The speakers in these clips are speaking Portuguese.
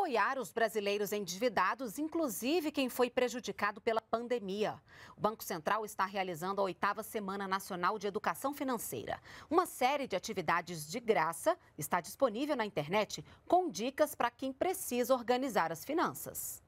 apoiar os brasileiros endividados, inclusive quem foi prejudicado pela pandemia. O Banco Central está realizando a oitava Semana Nacional de Educação Financeira. Uma série de atividades de graça está disponível na internet com dicas para quem precisa organizar as finanças.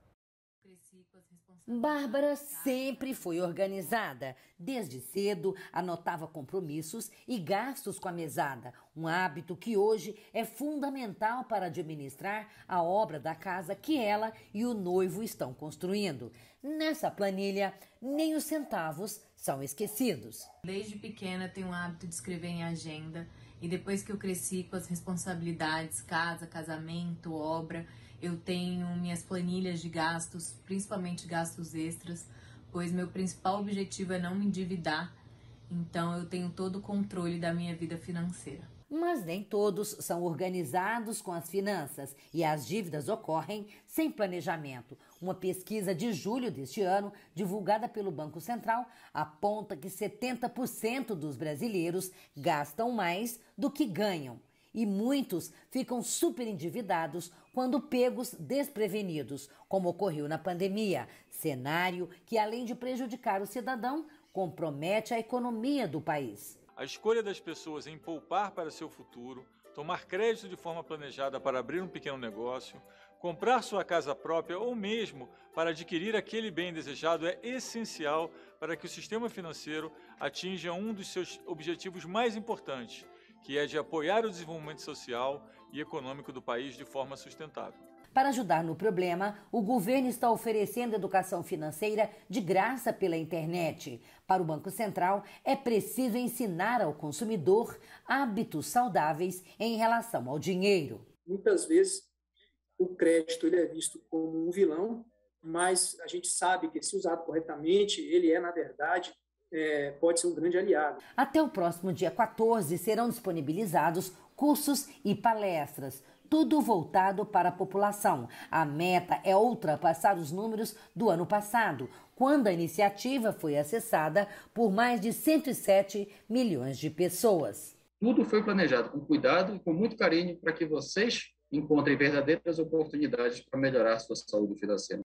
Bárbara sempre foi organizada. Desde cedo anotava compromissos e gastos com a mesada, um hábito que hoje é fundamental para administrar a obra da casa que ela e o noivo estão construindo. Nessa planilha, nem os centavos são esquecidos. Desde pequena tenho o hábito de escrever em agenda e depois que eu cresci com as responsabilidades, casa, casamento, obra, eu tenho minhas planilhas de gastos, principalmente gastos extras, pois meu principal objetivo é não me endividar. Então eu tenho todo o controle da minha vida financeira mas nem todos são organizados com as finanças e as dívidas ocorrem sem planejamento. Uma pesquisa de julho deste ano, divulgada pelo Banco Central, aponta que 70% dos brasileiros gastam mais do que ganham e muitos ficam super endividados quando pegos desprevenidos, como ocorreu na pandemia, cenário que além de prejudicar o cidadão, compromete a economia do país. A escolha das pessoas em poupar para seu futuro, tomar crédito de forma planejada para abrir um pequeno negócio, comprar sua casa própria ou mesmo para adquirir aquele bem desejado é essencial para que o sistema financeiro atinja um dos seus objetivos mais importantes, que é de apoiar o desenvolvimento social e econômico do país de forma sustentável. Para ajudar no problema, o governo está oferecendo educação financeira de graça pela internet. Para o Banco Central, é preciso ensinar ao consumidor hábitos saudáveis em relação ao dinheiro. Muitas vezes o crédito ele é visto como um vilão, mas a gente sabe que se usado corretamente, ele é na verdade é, pode ser um grande aliado. Até o próximo dia 14 serão disponibilizados cursos e palestras, tudo voltado para a população. A meta é ultrapassar os números do ano passado, quando a iniciativa foi acessada por mais de 107 milhões de pessoas. Tudo foi planejado com cuidado e com muito carinho para que vocês encontrem verdadeiras oportunidades para melhorar a sua saúde financeira.